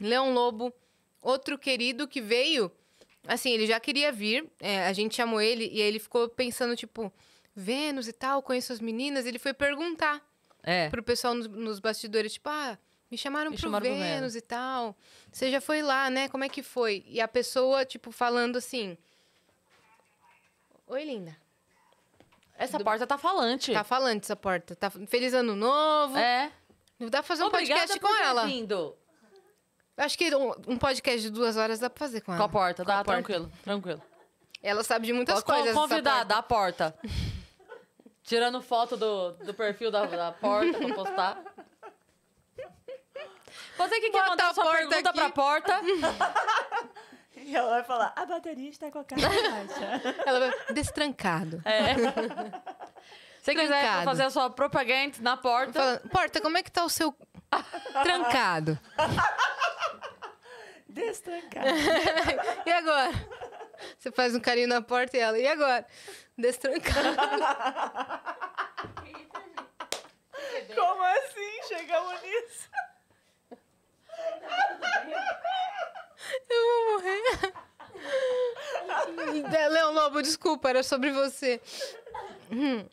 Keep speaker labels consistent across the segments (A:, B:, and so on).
A: Leão Lobo, outro querido que veio. Assim, ele já queria vir, é, a gente chamou ele e ele ficou pensando, tipo, Vênus e tal, conheço as meninas. Ele foi perguntar é. pro pessoal nos, nos bastidores, tipo, ah, me chamaram, me pro, chamaram Vênus pro Vênus e tal. Você já foi lá, né? Como é que foi? E a pessoa, tipo, falando assim. Oi, linda. Essa Do... porta tá falante. Tá falante essa porta. Tá... Feliz ano novo. É. Dá pra fazer um Obrigada podcast com ela. Vindo. Acho que um, um podcast de duas horas dá pra fazer com ela. Com a porta, dá, tá, tranquilo,
B: tranquilo. Ela sabe de muitas com, coisas. Convidada, a porta. Tirando foto do, do perfil da, da porta pra postar. Você é que quer mandar sua pergunta aqui. pra porta. E ela vai falar, a bateria está com a cara
A: baixa. ela vai, destrancado. É. Se você quiser fazer a sua propaganda na porta. porta, como é que tá o seu trancado? Destrancar. e agora? Você faz um carinho na porta e ela, e agora? Destrancado. Como assim? Chegamos nisso. Eu vou morrer. Leão Lobo, desculpa, era sobre você. Hum.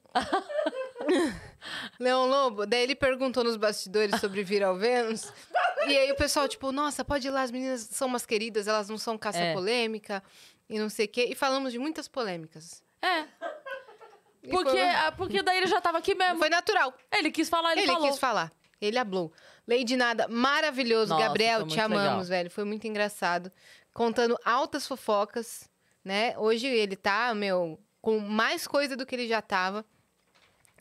A: Leão Lobo, daí ele perguntou nos bastidores sobre vir ao Vênus. E aí o pessoal, tipo, nossa, pode ir lá, as meninas são umas queridas, elas não são caça é. polêmica e não sei o quê. E falamos de muitas polêmicas. É.
B: porque, foi... porque daí ele já tava aqui mesmo.
A: Foi natural. Ele quis falar, ele, ele falou. Ele quis falar. Ele hablou. de Nada, maravilhoso. Nossa, Gabriel, te amamos, legal. velho. Foi muito engraçado. Contando altas fofocas, né? Hoje ele tá, meu, com mais coisa do que ele já tava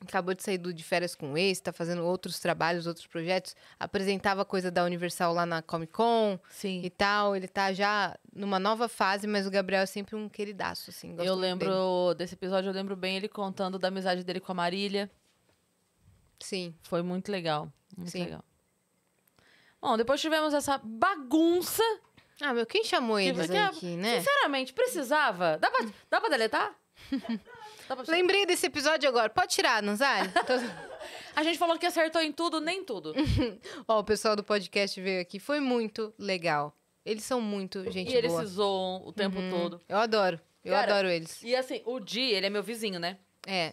A: acabou de sair do, de férias com esse, está tá fazendo outros trabalhos, outros projetos, apresentava coisa da Universal lá na Comic Con Sim. e tal. Ele tá já numa nova fase, mas o Gabriel é sempre um queridaço, assim. eu
B: lembro dele. desse episódio, eu lembro bem ele contando da amizade dele com a Marília. Sim. Foi muito legal. Muito Sim. legal. Bom, depois tivemos essa bagunça. Ah, meu, quem chamou eles que, aqui, né? Sinceramente, precisava?
A: Dá pra, dá pra deletar? Lembrei desse episódio agora. Pode tirar, Nanzari?
B: A gente falou que acertou em tudo, nem tudo.
A: Ó, o pessoal do podcast veio aqui. Foi muito legal. Eles são muito gente e eles boa. se
B: zoam o tempo uhum. todo.
A: Eu adoro. Eu Cara, adoro eles.
B: E assim, o Di, ele é meu vizinho, né? É.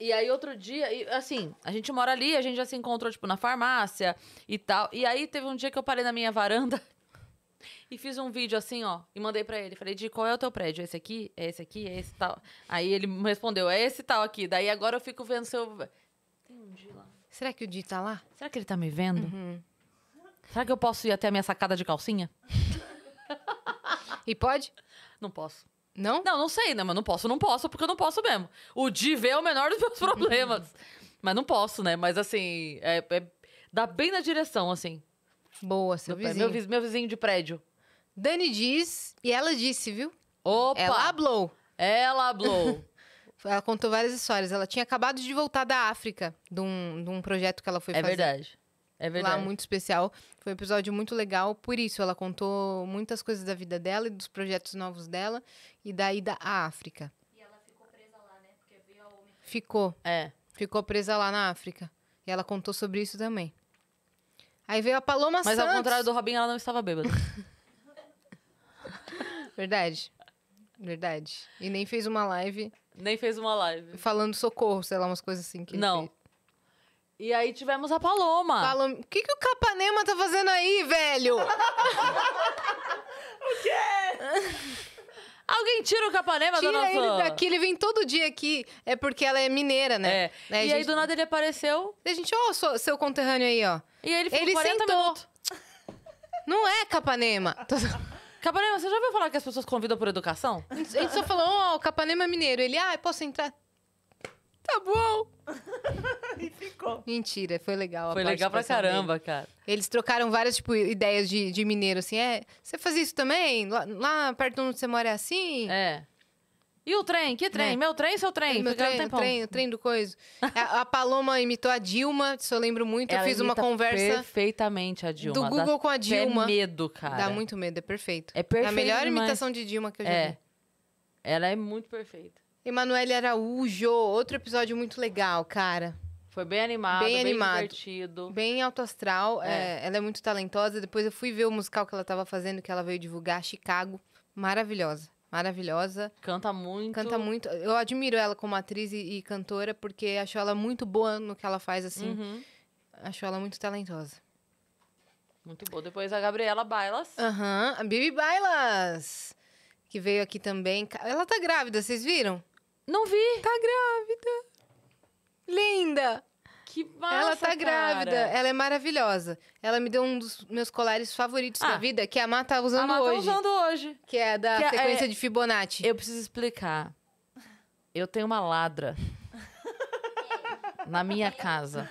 B: E aí, outro dia, assim, a gente mora ali, a gente já se encontrou, tipo, na farmácia e tal. E aí, teve um dia que eu parei na minha varanda e fiz um vídeo assim, ó, e mandei para ele. Falei, de qual é o teu prédio? Esse aqui? É esse aqui? É esse tal? Aí ele me respondeu, é esse tal aqui. Daí agora eu fico vendo seu. Tem um Di lá. Será que o Di tá lá? Será que ele tá me vendo? Uhum. Será que eu posso ir até a minha sacada de calcinha? e pode? Não posso. Não? Não, não sei, né? Mas não posso, não posso, porque eu não posso mesmo. O de vê é o menor dos meus problemas. mas não posso, né? Mas assim, é, é, dá bem na direção, assim. Boa, seu meu, vizinho. Meu, meu, vizinho de prédio. Dani diz, e ela disse, viu? Opa! Ela
A: hablou. Ela hablou. ela contou várias histórias. Ela tinha acabado de voltar da África, de um, de um projeto que ela foi é fazer. É verdade. É verdade. Lá, muito especial. Foi um episódio muito legal. Por isso, ela contou muitas coisas da vida dela e dos projetos novos dela e da ida à África. E ela ficou presa lá, né? Porque veio a homem. Ficou. É. Ficou presa lá na África. E ela contou sobre isso também. Aí veio a Paloma Mas Santos. ao contrário do Robinho,
B: ela não estava bêbada.
A: Verdade. Verdade. E nem fez uma live. Nem fez uma live. Falando socorro, sei lá, umas coisas assim. Que não.
B: E aí tivemos a Paloma. Paloma. O que, que o Capanema tá fazendo aí, velho? tira o
A: Capanema tira do Tira ele daqui, ele vem todo dia aqui. É porque ela é mineira, né? É. Né, e, aí, gente... aí do nada ele apareceu. E a gente, ó, oh, seu, conterrâneo aí, ó. E ele ficou ele 40 sentou. minutos. Não é Capanema. Capanema, você já ouviu falar que as pessoas convidam por educação? A gente só falou, ó, oh, o Capanema é mineiro. Ele, ah, posso entrar? Tá bom.
B: e ficou.
A: Mentira, foi legal. Foi legal pra caramba, dele. cara. Eles trocaram várias, tipo, ideias de, de mineiro, assim. É, você fazia isso também? Lá, lá perto onde você mora é assim? É. E o trem? Que trem? É. Meu trem, seu trem? É, meu Ficaram trem, o trem, o trem do coisa. a, Paloma imitou a Dilma, isso eu lembro muito. Ela eu fiz uma conversa.
B: Perfeitamente a Dilma. Do Google Dá com a Dilma. Dá medo, cara. Dá muito medo, é perfeito. É perfeito. É a melhor demais. imitação de Dilma que eu já é. vi.
A: Ela é muito perfeita. Emanuele Araújo, outro episódio muito legal, cara.
B: Foi bem animado, bem, bem divertido.
A: Bem alto astral. É. É, ela é muito talentosa. Depois eu fui ver o musical que ela estava fazendo, que ela veio divulgar, Chicago. Maravilhosa. Maravilhosa. Canta muito. Canta muito. Eu admiro ela como atriz e, e cantora, porque acho ela muito boa no que ela faz, assim. Uhum. Acho ela muito talentosa.
B: Muito boa. Depois a Gabriela Bailas.
A: Aham, uhum. a Bibi Bailas. Que veio aqui também. Ela tá grávida, vocês viram? Não vi. Tá grávida. Linda! Que massa, Ela tá grávida, ela é maravilhosa. Ela me deu um dos meus colares favoritos ah, da vida, que é a Má tá usando a Má hoje. tá usando hoje. Que é da que sequência é-, é... de Fibonacci. Eu preciso
B: explicar. Eu tenho uma ladra na minha casa.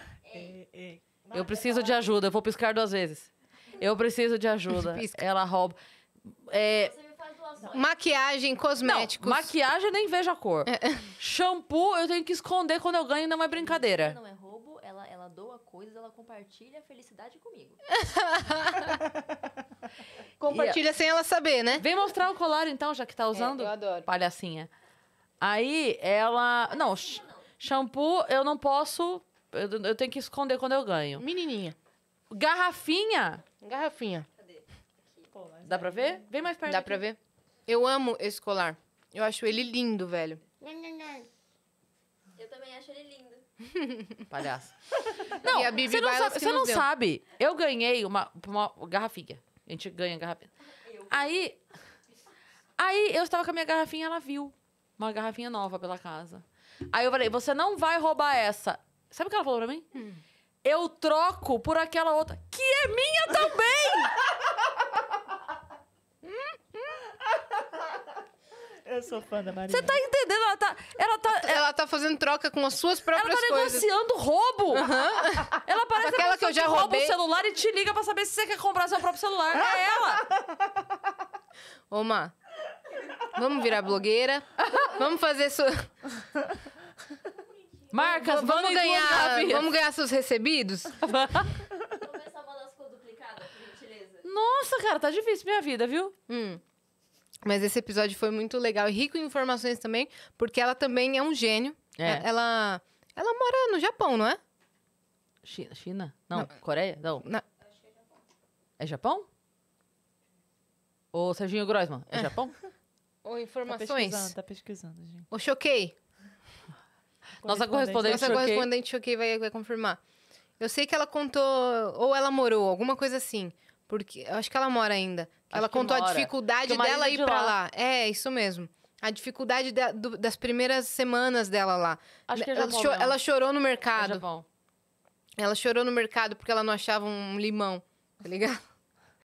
B: Eu preciso de ajuda, eu vou piscar duas vezes. Eu preciso de ajuda. Ela rouba. É, Maquiagem, cosméticos. Não, maquiagem nem vejo a cor. É. Shampoo eu tenho que esconder quando eu ganho, não é brincadeira. Não é roubo, ela, ela doa coisas, ela compartilha a felicidade comigo. compartilha sem ela saber, né? Vem mostrar o colar então, já que tá é, usando. É, eu adoro. Palhacinha. Aí ela. Não, não. shampoo eu não posso. Eu, eu tenho que esconder quando eu ganho. Menininha. Garrafinha? Garrafinha. Dá pra ver? Vem mais perto. Dá aqui. pra ver? Eu amo esse colar. Eu acho ele lindo, velho. Eu também acho ele lindo. Palhaço.
A: Não, E a Bibi você não, sabe, você não sabe.
B: Eu ganhei uma, uma garrafinha. A gente ganha garrafinha. Aí, aí eu estava com a minha garrafinha, ela viu. Uma garrafinha nova pela casa. Aí eu falei, você não vai roubar essa. Sabe o que ela falou pra mim? Hum. Eu troco por aquela outra, que é minha também! Eu sou fã
A: da Marina. Você tá entendendo? Ela tá, ela tá, ela, tá, tá fazendo troca com as suas próprias coisas. Ela tá coisas. negociando roubo. Uhum.
B: Ela parece aquela que eu já que roubei. rouba o celular e te liga pra saber se você quer comprar seu próprio celular. É ela.
A: Ô, Má, vamos virar blogueira. Vamos fazer sua... Marcas, vamos, vamos ganhar, vamos ganhar seus recebidos? Nossa, cara,
B: tá difícil minha vida, viu?
A: Hum. Mas esse episódio foi muito legal e rico em informações também, porque ela também é um gênio. É. é ela, ela mora no Japão, não é?
B: China? China? Não, não, Coreia? Não. Na... É Japão? Ô, Serginho Groisman, é, Japão?
A: Ou informações. Tá pesquisando, tá pesquisando, gente. Choquei. Nossa correspondente Nossa correspondente Choquei vai, vai confirmar. Eu sei que ela contou, ou ela morou, alguma coisa assim. Porque eu acho que ela mora ainda. Acho ela contou mora. a dificuldade dela ir de para lá. lá. É, isso mesmo. A dificuldade da, do, das primeiras semanas dela lá. Acho que é ela, cho não. ela chorou no é mercado. É ela chorou no mercado porque ela não achava um limão, tá ligado?